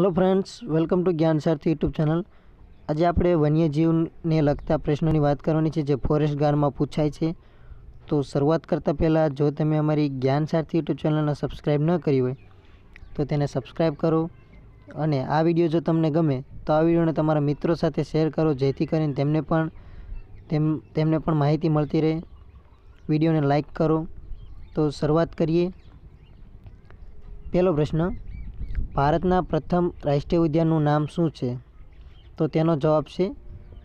hello friends welcome to જ્ઞાન સારથી YouTube channel આજે આપણે વન્યજીવને લગતા પ્રશ્નોની વાત કરવાની છે જે ફોરેસ્ટ ગાર્ડમાં પૂછાય છે તો શરૂઆત કરતાં પહેલાં જો તમે અમારી જ્ઞાન સારથી યુટ્યુબ ચેનલને સબસ્ક્રાઈબ ન કરી હોય તો તેને સબસ્ક્રાઈબ કરો અને આ વિડીયો જો તમને ગમે તો આ વિડીયોને તમારા મિત્રો સાથે શેર કરો જેથી કરીને તેમને પણ તેમ તેમને પણ માહિતી મળતી રહે વિડીયોને લાઈક કરો તો શરૂઆત કરીએ પહેલો પ્રશ્ન ભારતના પ્રથમ રાષ્ટ્રીય ઉદ્યાનનું નામ શું છે તો તેનો જવાબ છે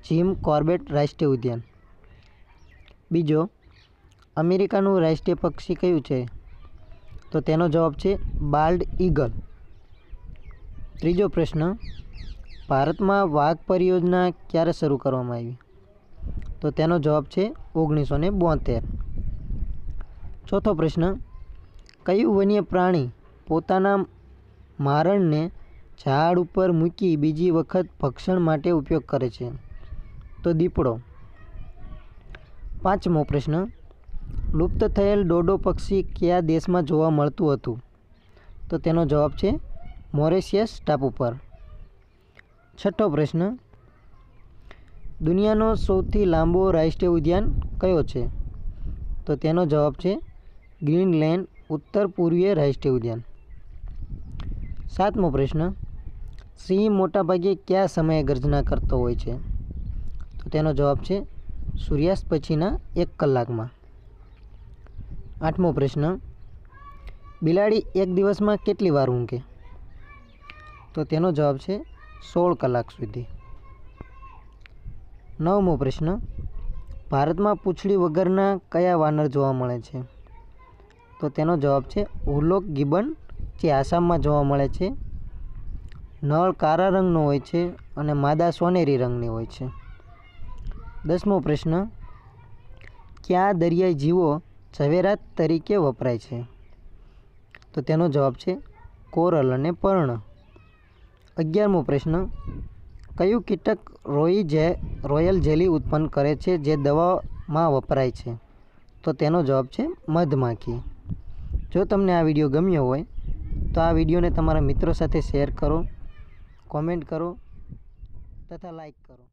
જીમ કોર્બેટ રાષ્ટ્રીય ઉદ્યાન બીજો અમેરિકાનું રાષ્ટ્રીય પક્ષી કયું છે તો તેનો જવાબ છે બાલ્ડ ઈગલ ત્રીજો પ્રશ્ન ભારતમાં વાઘ પરિયોજના ક્યારે શરૂ કરવામાં આવી તો તેનો જવાબ છે ઓગણીસો ને બોતેર ચોથો પ્રશ્ન કયું વન્ય પ્રાણી પોતાના મારણને ઝાડ ઉપર મૂકી બીજી વખત ભક્ષણ માટે ઉપયોગ કરે છે તો દીપડો પાંચમો પ્રશ્ન લુપ્ત થયેલ ડોડો પક્ષી કયા દેશમાં જોવા મળતું હતું તો તેનો જવાબ છે મોરેશિયસ ટાપુ પર છઠ્ઠો પ્રશ્ન દુનિયાનો સૌથી લાંબો રાષ્ટ્રીય ઉદ્યાન કયો છે તો તેનો જવાબ છે ગ્રીનલેન્ડ ઉત્તર પૂર્વીય રાષ્ટ્રીય ઉદ્યાન સાતમો પ્રશ્ન સિંહ મોટાભાગે કયા સમયે ગર્જના કરતો હોય છે તો તેનો જવાબ છે સૂર્યાસ્ત પછીના એક કલાકમાં આઠમો પ્રશ્ન બિલાડી એક દિવસમાં કેટલી વાર ઊંઘે તો તેનો જવાબ છે સોળ કલાક સુધી નવમો પ્રશ્ન ભારતમાં પૂંછડી વગરના કયા વાનર જોવા મળે છે તો તેનો જવાબ છે ઉલોક ગિબન જે આસામમાં જોવા મળે છે નળ કાળા રંગનો હોય છે અને માદા સોનેરી રંગની હોય છે દસમો પ્રશ્ન કયા દરિયાઈ જીવો ઝવેરાત તરીકે વપરાય છે તો તેનો જવાબ છે કોરલ અને પર્ણ અગિયારમો પ્રશ્ન કયું કીટક રોઈ જે રોયલ જેલી ઉત્પન્ન કરે છે જે દવામાં વપરાય છે તો તેનો જવાબ છે મધમાખી જો તમને આ વિડીયો ગમ્યો હોય તો આ વિડીયોને તમારા મિત્રો સાથે શેર કરો કોમેન્ટ કરો તથા લાઈક કરો